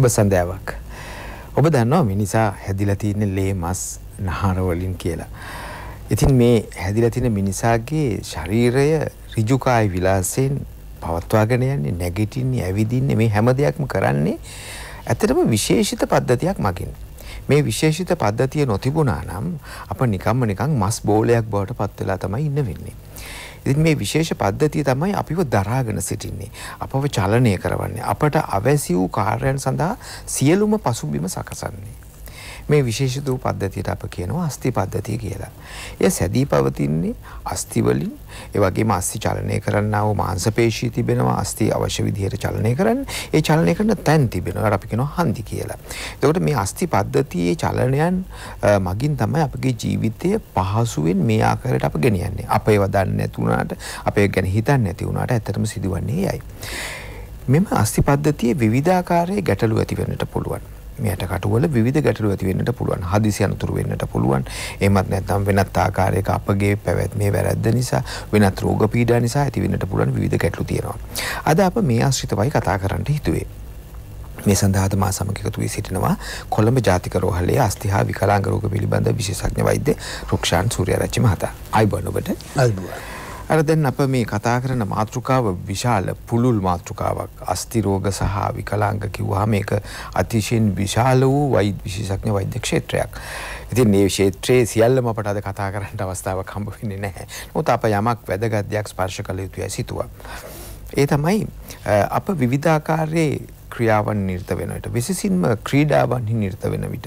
සුබ සඳෑවක්. ඔබ දන්නවා මිනිසා හැදිලතියන ලේ මස් නහරවලින් කියලා. ඉතින් මේ හැදිලතින මිනිසාගේ ශරීරය රිජුකායි විලාසයෙන් පවත්වාගෙන යන්නේ නැගිටින්නේ ඇවිදින්නේ මේ හැම දෙයක්ම කරන්නේ ඇත්තටම විශේෂිත පද්ධතියක් මගින්. මේ විශේෂිත පද්ධතිය නොතිබුණා නම් අප නිකම්ම නිකං මස් බෝලයක් බවට පත් වෙලා තමයි ඉන්න වෙන්නේ. ඉතින් මේ විශේෂ පද්ධතිය තමයි අපිව දරාගෙන සිටින්නේ. අපව චලනය කරවන්නේ. අපට අවැසි වූ කාර්යයන් සඳහා සියලුම පසුබිම සකසන්නේ. මේ විශේෂ දූ පද්ධතියට අප කියනවා අස්ථි පද්ධතිය කියලා. එය සැදී පවතින්නේ අස්ථි වලින් ඒ වගේම අස්ථි චලනය කරන්නා වූ මාංශ පේශී තිබෙනවා අස්ථි අවශ්‍ය විදිහට චලනය කරන්න. ඒ චලනය කරන තැන් තිබෙනවා අපි කියනවා හන්දි කියලා. එතකොට මේ අස්ථි පද්ධතියේ චලනයන් මගින් තමයි අපගේ ජීවිතය පහසුවෙන් මේ ආකාරයට අප ගෙනියන්නේ. අප ඒවා දන්නේ නැති වුණාට, අපේ ගැන හිතන්නේ නැති වුණාට ඇත්තටම සිදුවන්නේ එයයි. මෙම අස්ථි පද්ධතියේ විවිධාකාරයේ ගැටලු ඇති වෙන්නට පුළුවන්. මෙයට කටුවල විධ ගැටලු ඇතිවෙන්නට පුළුවන් හදිසි අනතුරු වෙන්නට පුළුවන් එමත් නැත්තම් වෙනත් ආකාරයක අපගේ පැවැත්මේ වැරැද්ද නිසා වෙනත් රෝග පීඩා නිසා ඇතිවෙන්නට පුළුවන් විධ ගැටලු තියෙනවා. අද අප මේ ආශ්‍රිතවයි කතා කරන්නට හිතුවේ. මේ සඳහාත මා සමකතු වී සිටිනවා කොළඹ ජාතික රෝහලේ අස්තිහා විකලාංග රෝග පිළිබඳ විශේෂඥ වෛද්‍ය රුක්ෂාන් සූර්යරච්චි මහතා. අයිබෝන් ඔබට. අයිබෝන්. අර දැන් අප මේ කතා කරන මාතෘකාව විශාල පුළුල් මාතෘකාවක් අස්තිරෝග සහ විකලාංග කිව්වා මේක අතිශයෙන් විශාල වූ වෛ විශේෂඥ වෛද්‍ය ක්ෂේත්‍රයක්. ඉතින් මේ ක්ෂේත්‍රයේ සියල්ලම අපට අද කතා කරන්න අවස්ථාවක් හම්බ වෙන්නේ නැහැ. මොකද අප යමක් වැදගත් දෙයක් ස්පර්ශ කළ යුතුයි සිතුවා. ඒ තමයි අප විවිධාකාරයේ ක්‍රියාවන් නිර්ත වෙන විට විශේෂින්ම ක්‍රීඩාවන්හි නිර්ත වෙන විට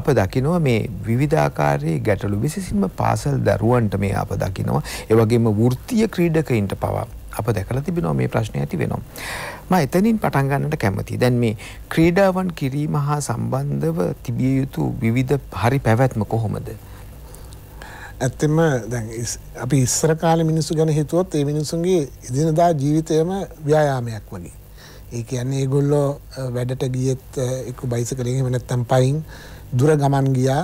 අප දකිනවා මේ විවිධාකාරයේ ගැටලු විශේෂින්ම පාසල් දරුවන්ට මේ අප දකිනවා ඒ වගේම වෘත්තීය ක්‍රීඩකයින්ට පවා අප දැකලා තිබෙනවා මේ ප්‍රශ්නේ ඇති වෙනවා. මම එතනින් පටන් ගන්නට කැමතියි. දැන් මේ ක්‍රීඩාවන් කිරීම හා සම්බන්ධව තිබිය යුතු විවිධ හරි පැවැත්ම කොහොමද? ඇත්තෙම දැන් අපි ඉස්සර කාලේ මිනිස්සු ගැන හිතුවොත් ඒ මිනිසුන්ගේ එදිනදා ජීවිතයම ව්‍යායාමයක් වගේ. ඒ කියන්නේ ඒගොල්ලෝ වැඩට ගියෙත් එක්ක බයිසිකලෙන් එහෙම නැත්නම් පයින් දුර ගමන් ගියා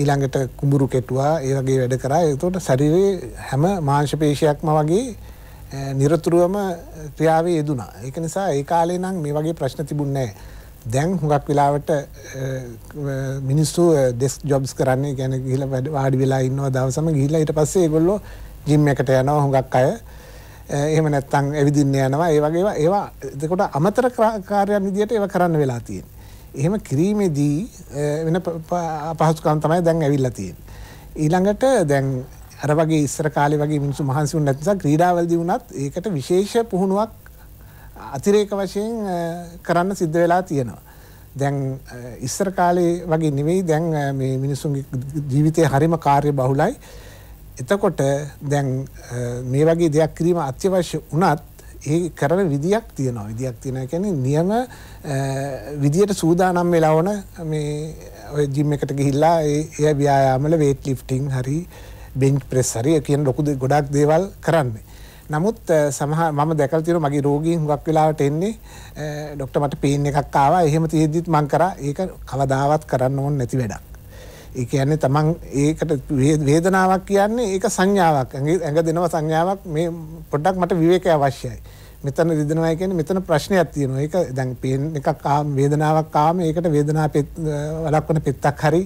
ඊළඟට කුඹුරු කෙටුවා ඒ වගේ වැඩ කරා ඒතකොට ශරීරයේ හැම මාංශ පේශියක්ම වගේ নিরතුරුවම ක්‍රියාවේ යෙදුනා ඒක නිසා ඒ කාලේ නම් මේ වගේ ප්‍රශ්න තිබුණේ දැන් හුඟක් වෙලාවට මිනිස්සු ඩෙස්ක් ජොබ්ස් කරන්නේ කියන්නේ ගිහිල්ලා වැඩ වාඩි වෙලා ඉන්නවා දවසම ගිහිල්ලා ඊට පස්සේ ඒගොල්ලෝ ජිම් එකට යනවා හුඟක් අය එහෙම නැත්තං ඇවිදින්න යනවා ඒ වගේ ඒවා එතකොට අමතර කාරයන් විදියට ඒව කරන්න වෙලා තියෙන්. එහෙම කිරීමේදී වෙන පහසුකම් තමයි දැන් ඇවිල්ලා තියෙන්. ඊළඟට දැන් අර වගේ ඉස්සර කාලි වගේ මිනිසු මහන්සිවුන් නැතිසා ක්‍රීඩාවල්දි වුණත් ඒකට විශේෂ පුහුණුවක් අතිරේක වශයෙන් කරන්න සිද්ධ වෙලා තියෙනවා. දැන් ඉස්සර කාලේ වගේ නෙවෙයි දැන් මේ මිනිසුන්ගේ ජීවිතය හරිම කාර්ය බහුලයි එතකොට දැන් මේ වගේ දෙයක් කිරීම අත්‍යවශ්‍ය වනත් ඒ කරන විදියක් තියනවා විදියක් තියෙන කැන නියම විදියට සූදානම් වෙලාවන මේ ඔය ජිම් එකට ගිහිල්ලා එය ව්‍යයාමල වේට ලිෆ්ටිං හරි බෙන්ච් ප්‍රෙස් හරි කියන ලොකුද ගොඩක් දේවල් කරන්නේ. නමුත් සමහ මම දැකල් තිර මගේ රෝගීන් හුවක් වෙලාවට එන්නේ ඩොක්ට මට පේන එකක් ආවා එහෙම තියෙද්දිත් මං කරා ඒක කවදාවත් කරන්න ඕන නැති වැඩක්. ඒ කියන්නේ තමන් ඒකට වේදනාවක් කියන්නේ ඒක සංඥාවක්. ඇඟ දෙනව සංඥාවක් මේ පොඩ්ඩක් මට විවේකය අවශ්‍යයි. මෙතන රිදෙනවා කියන්නේ මෙතන ප්‍රශ්නයක් තියෙනවා. ඒක දැන් පේන එකක් ආම වේදනාවක් ආම ඒකට වේදනාව වළක්වන පෙත්තක් හරි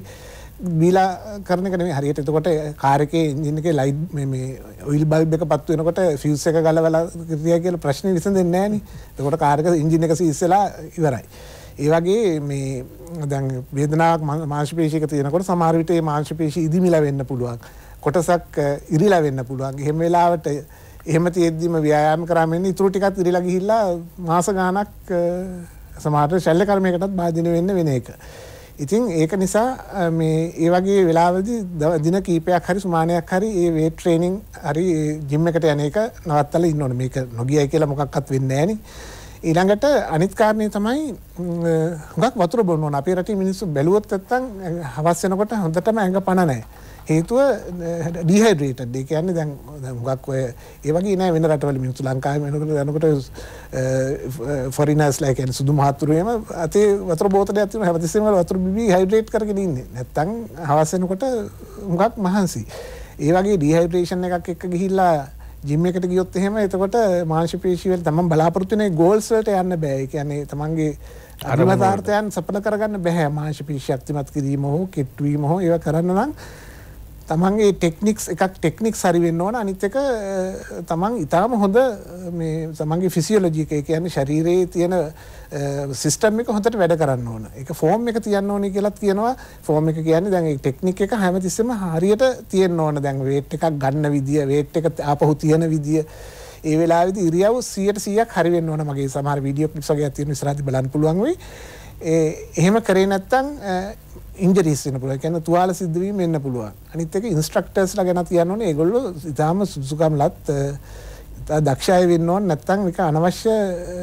බීලා කරන එක නෙමෙයි. හරියට එතකොට කාර් එකේ එන්ජින් එකේ ලයිට් මේ මේ ඔයිල් බල්බ් එක පත්තු වෙනකොට ෆියුස් එක ගලවලා ක්‍රියා කියලා ප්‍රශ්නේ විසඳෙන්නේ නැහැ නේ. එතකොට කාර් එක එන්ජින් එක සීස්සලා ඉවරයි. ඒ වගේ මේ දැන් වේදනාවක් මාංශපේශයක තියෙනකොට සමහර විට ඒ මාංශපේශී ඉදිමිලා වෙන්න පුළුවන්. කොටසක් ඉරිලා වෙන්න පුළුවන්. එහෙම වෙලාවට එහෙම තියෙද්දිම ව්‍යායාම කරාම ඉන්න ඉතුරු ටිකත් ඉරිලා ගිහිල්ලා මාස ගාණක් සමහරට ශල්‍ය කර්මයකටත් බාධින වෙන්න වෙන එක. ඉතින් ඒක නිසා මේ ඒ වගේ වෙලාවලදී දින කීපයක් හරි සුමානයක් හරි ඒ වේට් ට්‍රේනින් හරි ජිම් එකට යන එක නවත්තලා ඉන්න ඕනේ. මේක නොගියයි කියලා මොකක්වත් වෙන්නේ නැහැ නේ. ඊළඟට අනිත් කාරණය තමයි හුඟක් වතුර බොන්න අපේ රට මිනිස්සු බැලුවොත් ඇත්තන් හවස්සෙනකොට හොඳටම ඇඟ පණනෑ. හේතුව ඩීහයිඩ්‍රේට දෙ කියන්නේ දැන් හුඟක් ඔය ඒවගේ නෑ වෙන රටවල මිනිස්සු ලංකාව වෙනකට යනකොට ෆොරිනස්ලා කියන සුදු මහත්තුරුවම අතේ වතුර බෝතලයක් තියෙන හැමතිස්සෙම වතුර බිබී හයිඩ්‍රේට් කරගෙන ඉන්නේ. නැත්තම් හවස් වෙනකොට හුඟක් මහන්සි. ඒ වගේ ඩීහයිඩ්‍රේෂන් එකක් එක්ක ගිහිල්ලා ජිම් එකට ගියොත් එහෙම එතකොට මාංශ පේශීවල තමන් බලාපොරොත්තු වෙන ගෝල්ස් වලට යන්න බෑ. ඒ කියන්නේ තමන්ගේ අනුමතාර්ථයන් සපල කරගන්න බෑ. මාංශ පේශී ශක්තිමත් කිරීම හෝ කිට්ටුවීම හෝ ඒවා කරන්න නම් තමන්ගේ ටෙක්නික්ස් එකක් ටෙක්නික් සරිවෙන්න ඕන අනිත්ක තමන් ඉතාම හොඳ තමන්ගේ ෆිසිියෝලජික කියන ශරීරයේ තියෙන සිිස්ටම් එක හොඳට වැඩ කරන්න ඕන එක ෆෝර්ම් එක තියන්න ඕනි කියලත් කියනවා ෆෝර්ම එක කියන්න දැන් ටෙක්නික් එක හැමතිස්සම හරියට තියෙන් ඕන දැන් වේට් එකක් ගන්න විදිිය වේට් එක අපහු තියෙන විදිිය ඒ වෙලාවිද ඉරියව් සියට සියක් හරිවෙන්න ඕන මගේ සමහර විඩියෝ පිසගේ ඇතින ස්රාති බලන් පුළුවන්වෙයි එහෙම කරේ නැත්තං ඉන්ජරිස් වෙන පුළුවන්. කියන්නේ තුවාල සිද්ධ වීම වෙන්න පුළුවන්. අනිත් එක ඉන්ස්ට්‍රක්ටර්ස්ලා ගැන කියන්න ඕනේ. ඒගොල්ලෝ ඉතාලම සුසුකම්ලත් ඉතා දක්ෂය වෙන්න ඕන නැත්නම් ඒක අනවශ්‍ය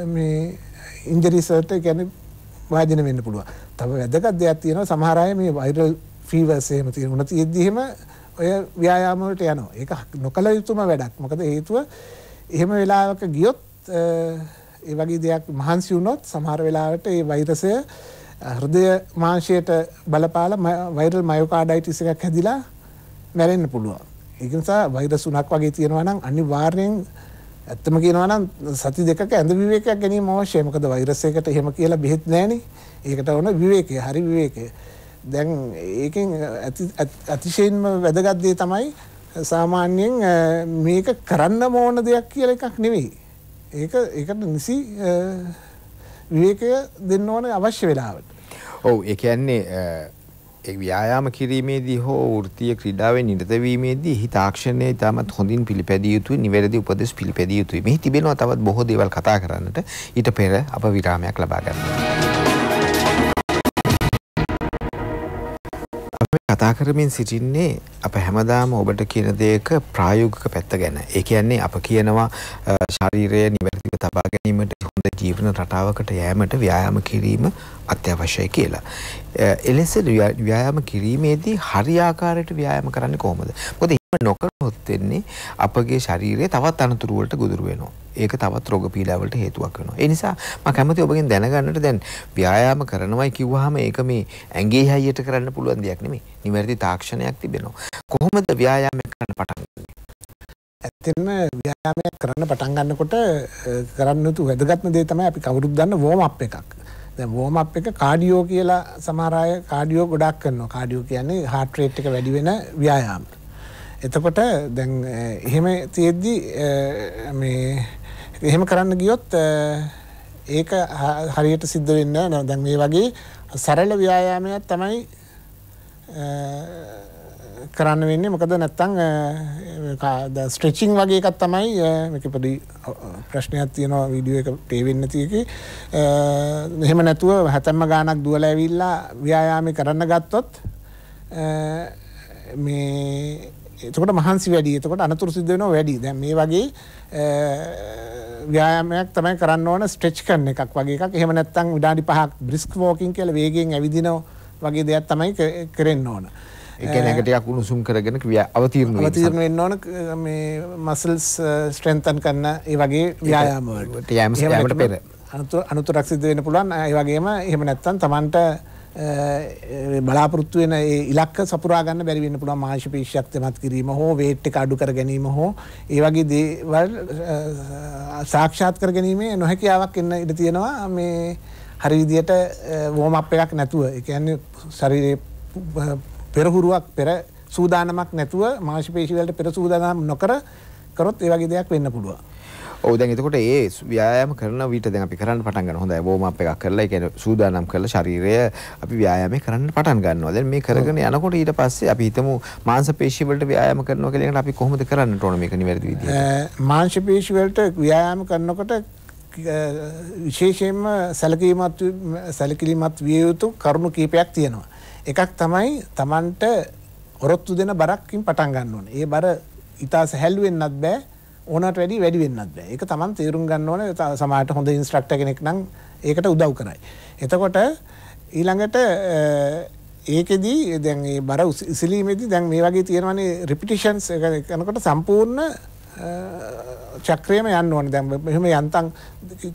මේ ඉන්ජරිස් වලට කියන්නේ වාදින වෙන්න පුළුවන්. තව වැදගත් දෙයක් තියෙනවා සමහර අය මේ වෛරල් ෆීවර්ස් එහෙම තියෙන උන තියෙද්දි එහෙම ඔය ව්‍යායාම වලට යනවා. ඒක නොකල යුතුම වැඩක්. මොකද හේතුව එහෙම වෙලාවක ගියොත් ඒ වගේ දෙයක් මහන්සි වුණොත් සමහර වෙලාවට ඒ වෛරසය හෘදය මාංශයට බලපාල වෛරල් මයෝකාඩයිටිස් එකක් හැදිලා මැරෙන්න්න පුළුවන්. ඒනිසා වෛර සුනක් වගේ තියෙනවනම් අනි වාර්යෙන් ඇත්තම කියනවනම් සති දෙක ඇඳ විවේකයක් ගැනීම අවශ්‍යයමකද වෛරසයකට හෙම කියලා බෙහෙත් නෑන ඒකට ඕන විවේකය හරි විවේකය. දැන් ඒකෙන් අතිශයෙන්ම වැදගත්දේ තමයි සාමාන්‍යයෙන් මේක කරන්න මෝන දෙයක් කියල එකක් නෙවෙයි. ඒක ඒකට නිසි විවේකය දෙන්න ඕන අවශ්‍ය වෙලාවට. ඔව් ඒ කියන්නේ ඒ ව්‍යායාම කිරීමේදී හෝ වෘත්තීය ක්‍රීඩාවේ නිරත වීමේදී හි තාක්ෂණය ඉතාමත් හොඳින් පිළිපැදිය යුතුයි නිවැරදි උපදෙස් පිළිපැදිය යුතුයි. මෙහි තිබෙනවා තවත් බොහෝ දේවල් කතා කරන්නට ඊට පෙර අප විරාමයක් ලබා ගන්නවා. කතා කරමින් සිටින්නේ අප හැමදාම ඔබට කියන දෙයක ප්‍රායෝගික පැත්ත ගැන. ඒ කියන්නේ අප කියනවා ශරීරය නිවැරදිව තබා ගැනීමට හොඳ ජීවන රටාවකට යෑමට ව්‍යායාම කිරීම අත්‍යවශ්‍යයි කියලා. එලෙස ව්‍යායාම කිරීමේදී හරියාකාරයට ව්‍යායාම කරන්නේ කොහොමද? මොකද එහෙම නොකරොත් වෙන්නේ අපගේ ශරීරය තවත් අනතුරු වලට ගොදුරු වෙනවා. ඒක තවත් රෝග පීඩාවලට හේතුවක් වෙනවා. ඒ නිසා මම කැමති ඔබගෙන් දැනගන්නට දැන් ව්‍යායාම කරනවයි කිව්වහම ඒක මේ ඇඟේ හැයියට කරන්න පුළුවන් දෙයක් නෙමෙයි. නිවැරදි තාක්ෂණයක් තිබෙනවා. කොහොමද ව්‍යායාමයක් කරන්න පටන් ගන්නේ? ඇත්තෙන්ම ව්‍යායාමයක් කරන්න පටන් ගන්නකොට කරන්න යුතු වැදගත්ම දේ තමයි අපි කවුරුත් දන්න වෝම් අප් එකක්. දැන් වෝම් අප් එක කාඩියෝ කියලා සමහර අය කාඩියෝ ගොඩක් කරනවා. කාඩියෝ කියන්නේ heart rate එක වැඩි වෙන ව්‍යායාම. එතකොට දැන් එහෙම තියෙද්දි මේ එහෙම කරන්න ගියොත් ඒක හරියට සිද්ධ වෙන්න නෑ දැන් මේ වගේ සරල ව්‍යායාමයක් තමයි කරන්න වෙන්නේ මොකද නැත්තම් ස්ට්‍රෙචින් වගේ එකක් තමයි මේක පොඩි ප්‍රශ්නයක් තියෙනවා වීඩියෝ එක ප්ලේ වෙන්න තියෙකේ එහෙම නැතුව හැතැම්ම ගානක් දුවලා ඇවිල්ලා ව්‍යායාමේ කරන්න ගත්තොත් මේ එතකොට මහන්සි වැඩි එතකොට අනතුර සිද්ධ වෙනවා වැඩි දැන් මේ වගේ ව්‍යායාමයක් තමයි කරන්න ඕන ස්ට්‍රෙච් කරන එකක් වගේ එකක් එහෙම නැත්නම් විනාඩි 5ක් බ්රිස්ක් වෝකින් කියලා වේගයෙන් ඇවිදිනවා වගේ දෙයක් තමයි කරෙන්න ඕන. එකනක ටිකක් උණුසුම් කරගෙන ක්‍රියා අවතීර්ණ අවතීර්ණ වෙන්න ඕන මේ මසල්ස් ස්ට්‍රෙන්තන් කරන ඒ වගේ ව්‍යායාම වලට යෑම පෙර අනුතුරක් සිද්ධ වෙන්න පුළුවන් ඒ වගේම එහෙම නැත්නම් Tamanට බලාපොරොත්තු වෙන ඉලක්ක සපුරා ගන්න බැරි වෙන්න පුළුවන් මහංශ පේශක්තිමත් කිරීම හෝ වේට් එක අඩු කර ගැනීම හෝ ඒ වගේ දේවල් සාක්ෂාත් කර ගැනීමේ නොහැකියාවක් එන්න ඉඩ තියෙනවා මේ හරි විදියට වෝම් අප් එකක් නැතුව ඒ කියන්නේ ශරීරයේ පෙරහුරුවක් පෙර සූදානමක් නැතුව මාංශ පේශි වලට පෙර සූදානම් නොකර කරොත් ඒ වගේ දෙයක් වෙන්න පුළුවන් ඔව් දැන් එතකොට ඒ ව්‍යායාම කරන විට දැන් අපි කරන්න පටන් ගන්න හොඳයි වෝම් අප් එකක් කරලා ඒ කියන්නේ සූදානම් කරලා ශරීරය අපි ව්‍යායාමේ කරන්න පටන් ගන්නවා. දැන් මේ කරගෙන යනකොට ඊට පස්සේ අපි හිතමු මාංශ පේශි වලට ව්‍යායාම කරනවා කියලා එකට අපි කොහොමද කරන්නට ඕන මේක නිවැරදි විදිහට? මාංශ පේශි වලට ව්‍යායාම කරනකොට විශේෂයෙන්ම සැලකීමත් සැලකිලිමත් විය යුතු කරුණු කීපයක් තියෙනවා. එකක් තමයි Tamanට ඔරොත්තු දෙන බරක්කින් පටන් ගන්න ඕනේ. ඒ බර ඊට සැහැල්ලුවෙන්නත් බෑ ඕනට වැඩි වැඩි වෙන්නත් බෑ. ඒක තමන් තේරුම් ගන්න ඕනේ. සමහරට හොඳ ඉන්ස්ට්‍රක්ටර් කෙනෙක් නම් ඒකට උදව් කරයි. එතකොට ඊළඟට ඒකෙදි දැන් මේ බර ඉසිලීමේදී දැන් මේ වගේ තියෙනවනේ රිපිටිෂන්ස් කරනකොට සම්පූර්ණ චක්‍රයම යන්න ඕන දැම් මෙහම යන්තන්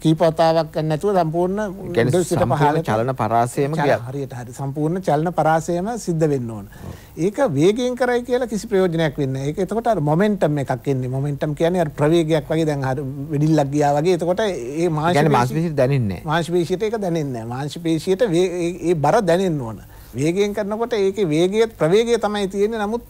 කීපතාවක් නැතුව සම්පූර්ණ සිට පහල චලන පරාසයම හරියට හරි සම්පූර්ණ චලන පරාසයම සිද්ධ වෙන්න ඕන. ඒක වේගෙන් කරයි කියලා කිසි ප්‍රයෝජනයක් වෙන්න ඒක එතකොට මොමෙන්ටම් එකක් එන්නේ මොමෙන්ටම් කියන්නේ ප්‍රවේගයක් වගේ දැන් හර වෙඩිල්ලක් ගියා වගේ එතකොට ඒ මාංශපේශියට දැනෙන්නේ මාංශපේශියට ඒක දැනෙන්නේ මාංශපේශියට ඒ බර දැනෙන්න ඕන. වේගයෙන් කරනකොට ඒකේ වේගයත් ප්‍රවේගය තමයි තියෙන්නේ නමුත්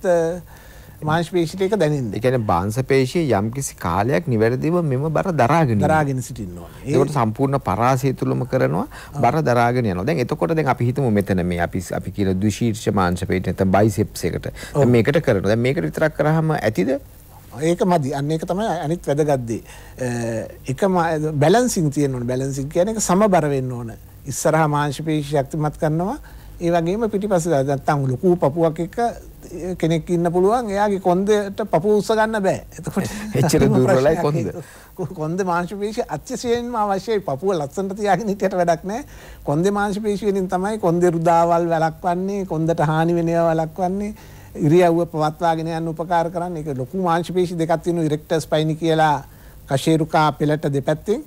මාංශ පේශීට ඒක දැනෙන්නේ. ඒ කියන්නේ මාංශ පේශී යම් කිසි කාලයක් නිවැරදිව මෙම බර දරාගෙන දරාගෙන සිටිනවා. ඒකට සම්පූර්ණ පරාසය තුලම කරනවා බර දරාගෙන යනවා. දැන් එතකොට දැන් අපි හිතමු මෙතන මේ අපි අපි කියන ද්විශීර්ෂ මාංශ පේශී නැත්නම් බයිසෙප්ස් එකට. දැන් මේකට කරනවා. දැන් මේකට විතරක් කරාම ඇතිද? ඒක මදි අන්න ඒක තමයි අනිත් වැදගත්දේ. එක බැලන්සිං තියෙනවන බැලන්සිං කියන එක සමබර වෙන්න ඕන. ඉස්සරහා මාංශපේශී ශක්තිමත් කරනවා. ඒ වගේම පිටිපස්ස නැත්තම් ලොකු පපුවක් එක කෙනෙක් ඉන්න පුළුවන් එයාගේ කොන්දට පපු උස්ස ගන්න බෑ එතකොට එච්චර දුරලයි කොන්ද කොන්ද මාංශපේෂ අත්‍යශයෙන්ම අවශ්‍යයි පපුුව ලස්සට තියාගෙන හිටියට වැඩක් නෑ කොන්ද මාංශපේෂුවෙනින් තමයි කොන්ද රුදාවල් වැලක් වන්නේ කොන්දට හානි වෙනය වලක් වන්නේ ඉරියව්ව පවත්වාගෙන යන්න උපකාර කරන්න එක ලොකු මාංශපේෂි දෙකක් තියෙන ඉරෙක්ටර්ස් පයිනි කියලා කශේරුකා පෙළට දෙපැත්තෙන්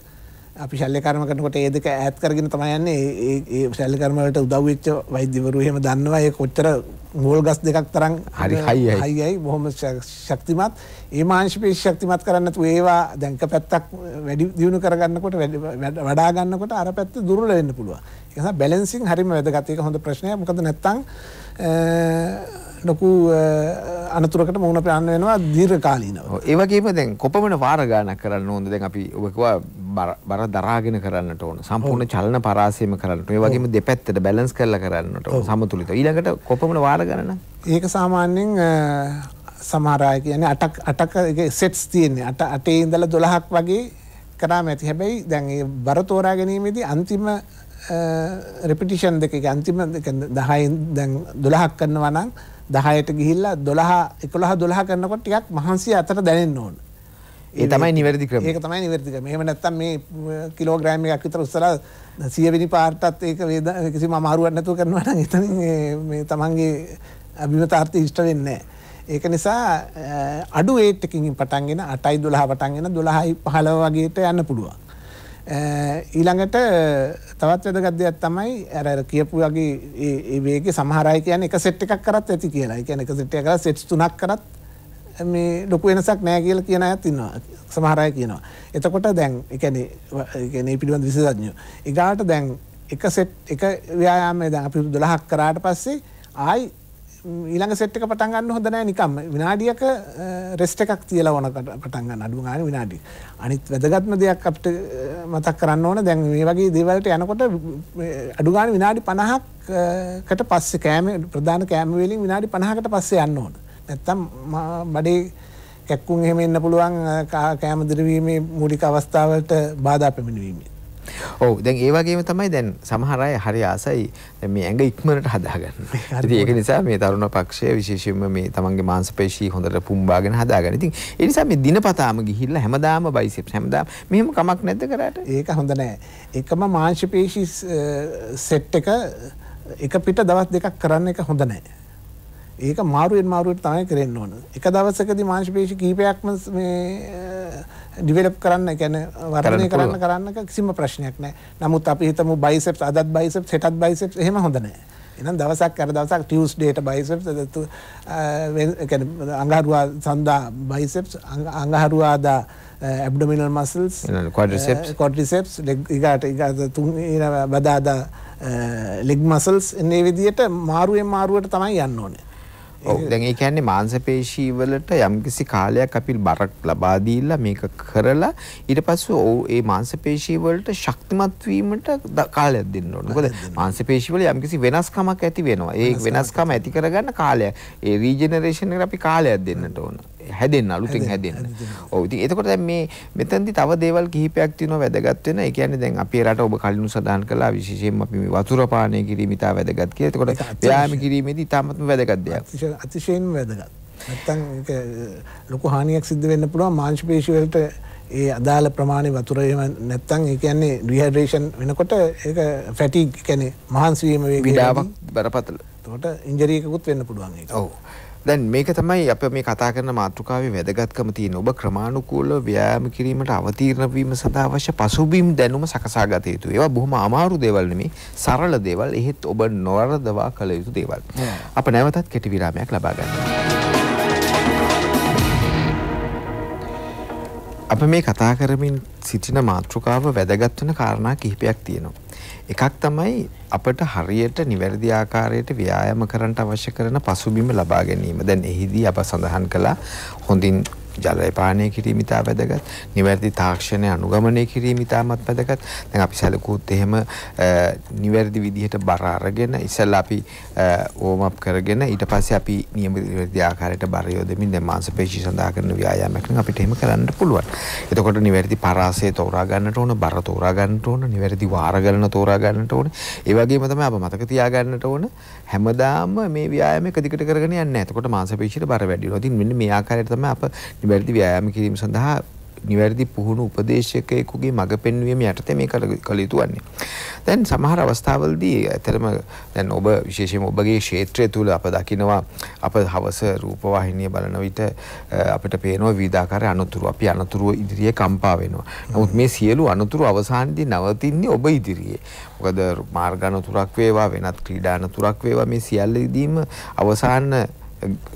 අපි ශල්්‍ය කර්ම කරනකොට ඒ දෙක ඈත් කරගෙන තමයි යන්නේ ඒ ශල්්‍ය කර්ම වලට උදව් වෙච්ච වෛද්‍යවරු එහෙම දන්නවා ඒ කොච්චර මෝල් ගස් දෙකක් තරම් හරි හයියි හයියි බොහොම ශක්තිමත් ඒ මාංශ පේශි ශක්තිමත් කරන්න නැතුව ඒවා දැන්ක පැත්තක් වැඩි දියුණු කරගන්නකොට වඩා ගන්නකොට අර පැත්ත දුර්වල වෙන්න පුළුවන් ඒ නිසා බැලන්සින් හරිම වැදගත් ඒක හොඳ ප්‍රශ්නයක් මොකද නැත්තම් ලොකු අනතුරකට මුණ ප්‍රයන්න වෙනවා දීර්ඝකාලීනව. ඒ වගේම දැන් කොපමණ වාර ගණනක් කරන්න ඕනද දැන් අපි ඔබකවා බර දරාගෙන කරන්නට ඕන. සම්පූර්ණ චලන පරාසයම කරන්නට. ඒ වගේම දෙපැත්තට බැලන්ස් කරලා කරන්නට ඕන. සමතුලිතව. ඊළඟට කොපමණ වාර ගණනක්? ඒක සාමාන්‍යයෙන් සමහරාය කියන්නේ අටක් අටක සෙට්ස් තියෙන්නේ. අට අටේ ඉඳලා 12ක් වගේ කරාම ඇති. හැබැයි දැන් ඒ බර තෝරා ගැනීමේදී අන්තිම රෙපිටිෂන් දෙක අන්තිම දහයින් දැන් දොළහක් කරනවා නම් දහයට ගිහිල්ලා දොළහ එකොළහ දොළහ කරනකොට ටිකක් මහන්සිය අතට දැනෙන්න ඕන. ඒ තමයි නිවැරදි ක්‍රම. ඒක තමයි නිවැරදි ක්‍රම. එහෙම නැත්නම් මේ කිලෝග්‍රෑම් එකක් විතර ඉස්සරහ 100 වෙනි පාරටත් ඒක වේද කිසිම අමාරුවක් නැතුව කරනවා නම් එතනින් මේ තමන්ගේ අභිමතාර්ථය ඉෂ්ට වෙන්නේ නැහැ. ඒක නිසා අඩු වේට් එකකින් පටන්ගෙන 8යි 12 පටන්ගෙන 12යි 15 වගේට යන්න පුළුවන්. ඊළඟට තවත් වැදගත්දයක් තමයි ඇර කියපු වගේ ඒවේගේ සමහරයි කියන එක සෙට් එකක් කරත් ඇති කියලා කියන එක සිට්ය කර සෙට් තුනක් කරත් මේ ලොකු වෙනසක් නෑ කියල කියන ඇතින්නවා සමහරය කියනවා. එතකොට දැන් එකන පිළිබඳ විසදඥ. එගාට දැන් එක සෙට් එක ව්‍යයාමය දැන් අපි දොළහක් කරාට පස්සේ ආයි ඊළඟ සෙට් එක පටන් ගන්න හොඳ නෑ නිකම් විනාඩියක රෙස්ට් එකක් තියලා ඕන පටන් ගන්න අඩුම ගානේ විනාඩි. අනිත් වැදගත්ම දෙයක් අපිට මතක් කරන්න ඕන දැන් මේ වගේ දේවල්ට යනකොට අඩු ගානේ විනාඩි 50කට පස්සේ කෑම ප්‍රධාන කෑම වේලෙන් විනාඩි 50කට පස්සේ යන්න ඕන. නැත්තම් බඩේ කැක්කුම් එහෙම එන්න පුළුවන් කෑම දිරවීමේ මූලික අවස්ථාවලට බාධා පැමිණීමේ ඔව් දැන් ඒ වගේම තමයි දැන් සමහර අය හරි ආසයි මේ ඇඟ ඉක්මනට හදාගන්න. ඉතින් ඒක නිසා මේ තරුණ පක්ෂය විශේෂයෙන්ම මේ තමන්ගේ මාංශ පේශී හොඳට පුම්බාගෙන හදාගන්න. ඉතින් ඒ නිසා මේ දිනපතාම ගිහිල්ලා හැමදාම බයිසෙප්ස් හැමදාම මෙහෙම කමක් නැද්ද කරාට? ඒක හොඳ නෑ. එකම මාංශ පේශී සෙට් එක එක පිට දවස් දෙකක් කරන්න එක හොඳ නෑ. ඒක මාරුවෙන් මාරුවට තමයි කරන්න ඕන. එක දවසකදී මාංශ පේශී කීපයක්ම මේ ඩිවලප් කරන්න ගැන වර්ධනය කරන්න කරන්න කිසිම ප්‍රශ්නයක් නෑ නමුත් අපි හිතම බයිසප් අදත් බයිසප් හෙටත් බයිසප් හෙම හොඳනෑ එනම් දවසක් අර දවසක් ටියස්ඩේට බයිසප් දතු අඟහරුවා සඳහා බයිසප් අඟහරුවාදා ඇබ්ඩමිනල් මසල්ස් කොටිසෙප් ඉගාට ඉගාත තුන් බදාදා ලෙග් මසල්ස් එන්නේ විදියට මාරුවෙන් මාරුවට තමයි යන්න ඕනේ ඔව් දැන් ඒ කියන්නේ මාංශපේශී වලට යම්කිසි කාලයක් අපි බරක් ලබා දීලා මේක කරලා ඊට පස්සේ ඔව් ඒ මාංශපේශී වලට ශක්තිමත් වීමට කාලයක් දෙන්න ඕනේ. මොකද මාංශපේශී වල යම්කිසි වෙනස්කමක් ඇති වෙනවා. ඒ වෙනස්කම ඇති කරගන්න කාලය ඒ රීජනරේෂන් එකට අපි කාලයක් දෙන්නට ඕනේ. හැදෙන්න අලුතෙන් හැදෙන්න. ඔව් ඉතින් එතකොට දැන් මේ මෙතනදි තව දේවල් කිහිපයක් තියෙනවා වැදගත් වෙන. ඒ කියන්නේ දැන් අපේ රට ඔබ කලින් සඳහන් කළා විශේෂයෙන්ම අපි මේ වතුර පානය කිරීම ඉතා වැදගත් කියලා. එතකොට ව්‍යායාම කිරීමේදී ඉතාමත්ම වැදගත් දෙයක්. අතිශයින්ම වැදගත්. නැත්තම් ඒක ලොකු හානියක් සිද්ධ වෙන්න පුළුවන් මාංශ පේශි වලට ඒ අදාළ ප්‍රමාණය වතුර එහෙම නැත්තම් ඒ කියන්නේ රිහයිඩ්‍රේෂන් වෙනකොට ඒක ෆැටිග් කියන්නේ මහන්සි වීම වේගය. විඩාවක් බරපතල. එතකොට ඉන්ජරි එකකුත් වෙන්න පුළුවන් ඒක. ඔව්. දැන් මේක තමයි අප මේ කතා කරන මාතෘකාවේ වැදගත්කම තියෙන ඔබ ක්‍රමාණුකූලව ව්‍යායාම කිරීමට අවතීර්ණ වීම සඳහා අවශ්‍ය පසුබිම් දැනුම සකසා ගත යුතුයි. ඒවා බොහොම අමාරු දේවල් නෙමෙයි සරල දේවල්. එහෙත් ඔබ නොරදවා කළ යුතු දේවල්. අප නැවතත් කෙටි විරාමයක් ලබා ගන්නවා. අප මේ කතා කරමින් සිටින මාතෘකාව වැදගත් වෙන කාරණා කිහිපයක් තියෙනවා. එකක් තමයි අපට හරියට නිවැරදි ආකාරයට ව්‍යායාම කරන්න අවශ්‍ය කරන පසුබිම ලබා ගැනීම. දැන් එහිදී අප සඳහන් කළා හොඳින් ජලය පානය කිරීම ඉතා වැදගත් නිවැරදි තාක්ෂණය අනුගමනය කිරීම ඉතාමත් වැදගත් දැන් අපි සැලකුවොත් එහෙම නිවැරදි විදිහට බර අරගෙන ඉස්සෙල්ලා අපි වෝම් අප් කරගෙන ඊට පස්සේ අපි නියම විදිහට ආකාරයට බර යොදමින් දැන් මාංශ පේශි සඳහා කරන ව්‍යායාමයක් නම් අපිට එහෙම කරන්න පුළුවන්. එතකොට නිවැරදි පරාසය තෝරා ගන්නට ඕන බර තෝරා ගන්නට ඕන නිවැරදි වාර ගණන තෝරා ගන්නට ඕන. ඒ වගේම තමයි අප මතක තියා ගන්නට ඕන හැමදාම මේ ව්‍යායාම එක දිගට කරගෙන යන්නේ නැහැ. එතකොට මාංශ පේශියට බර වැඩි වෙනවා. ඉතින් මෙන්න මේ ආකාරයට තමයි අප නිවැරදි ව්‍යායාම කිරීම සඳහා නිවැරදි පුහුණු උපදේශකයෙකුගේ මඟ පෙන්වීම යටතේ මේ කළ යුතු වන්නේ. දැන් සමහර අවස්ථාවලදී ඇතරම දැන් ඔබ විශේෂයෙන් ඔබගේ ක්ෂේත්‍රය තුළ අප දකිනවා අප හවස රූපවාහිනිය බලන විට අපිට පේනවා විවිධාකාර අනතුරු. අපි අනතුරු ඉදිරියේ කම්පා වෙනවා. නමුත් මේ සියලු අනතුරු අවසානයේදී නවතින්නේ ඔබ ඉදිරියේ. මොකද මාර්ග අනතුරක් වේවා වෙනත් ක්‍රීඩා අනතුරක් වේවා මේ සියල්ලදීම අවසාන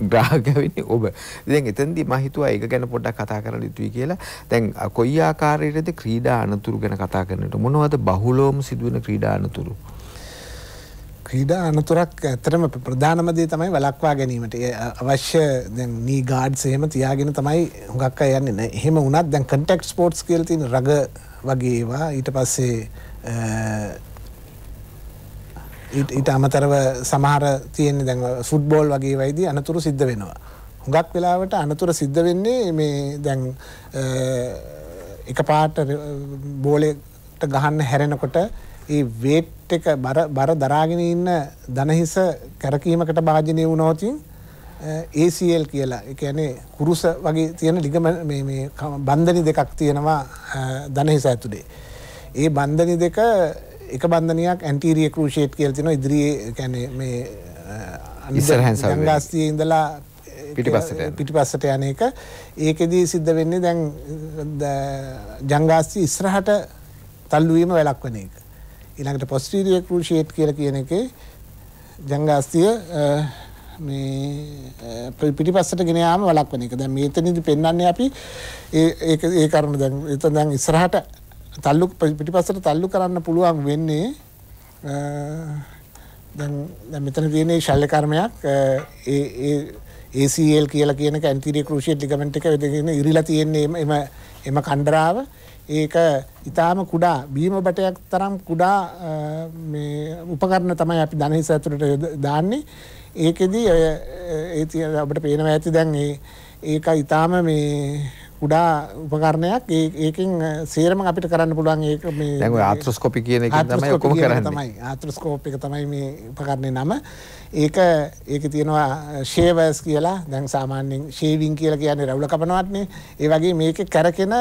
ග්‍රාහක වෙන්නේ ඔබ. දැන් එතෙන්දී මම හිතුවා ඒක ගැන පොඩ්ඩක් කතා කරන්න යුතුයි කියලා. දැන් කොයි ආකාරයකද ක්‍රීඩා අනතුරු ගැන කතා කරන්නට මොනවද බහුලවම සිදුවෙන ක්‍රීඩා අනතුරු? ක්‍රීඩා අනතුරක් ඇතරම ප්‍රධානමදේ තමයි වලක්වා ගැනීමට අවශ්‍ය නී ගාඩ් සහෙම තියාගෙන තමයි හුඟක් යන්න එහෙම උනත් දැන් කටෙක් ස්පෝට්ස් කියලතින් රග වගේවා ඊට පස්සේ ඊට අමතරව සමහර තියෙන දැන් ෆුට්බෝල් වගේ වයිදී අනතුරු සිද්ධ වෙනවා. හුඟක් වෙලාවට අනතුර සිද්ධ වෙන්නේ මේ දැන් එක පාට බෝලට ගහන්න හැරෙනකොට ඒ වේට් එක බර දරාගෙන ඉන්න දනහිස කැරකීමකට භාජනය වුණෝතින් ACL කියලා එකනේ කුරුස වගේ තියෙන ලිගම බන්ධනි දෙකක් තියෙනවා දනහිස ඇතුළේ. ඒ බන්ධනි දෙක එක බන්ධනයක් ඇන්ටීරිය කෘෂේට් කියල තින ඉදිරියේ කැන මේ ගස්තිය ඉඳලා පිටි පස්සට යන එක ඒකෙදී සිද්ධ වෙන්නේ දැන් ජංගාස්ති ඉස්රහට තල්ලුවීම වැලක් වන එක ඉළඟට පොස්ටීරිය කෘෂේට් කියල කියන එක ජංගාස්තිය පිටි පස්සට ගෙනයාම වලක් වන එක දැ මේතනදි පෙන්න්නේ අපි ඒ කරුණු දැන් එත දැන් ඉස්රහට තල්ලු පිටිපස්සට තල්ලු කරන්න පුළුවන් වෙන්නේ දැන් මෙතන තියෙන ශල්්‍ය කර්මයක් ACL කියලා කියන ඇන්තීරිය කෘෂියට ලිගමෙන්ට් එක වෙදගෙන ඉරිලා තියෙන්නේ එම එම කණ්ඩරාව ඒක ඉතාම කුඩා බීම බටයක් තරම් කුඩා උපකරණ තමයි අපි ධනහිස ඇතුළට දාන්නේ ඒකෙදී ඔය ඒ ඔබට පේනවා ඇති දැන් ඒ ඒක ඉතාම මේ උඩා උපකරණයක් ඒකින් සේරම අපිට කරන්න පුළුවන් ඒක මේ ආත්‍රස්කෝපි කියන එක තමයි ඔක්කොම කරන්නේ තමයි ආත්‍රස්කෝප් එක තමයි මේ උපකරණේ නම ඒක ඒක තියෙනවා ෂේවර්ස් කියලා දැන් සාමාන්‍යයෙන් ෂේවිං කියලා කියන්නේ රවුල කපනවත්නේ ඒ වගේ මේකේ කැරකෙන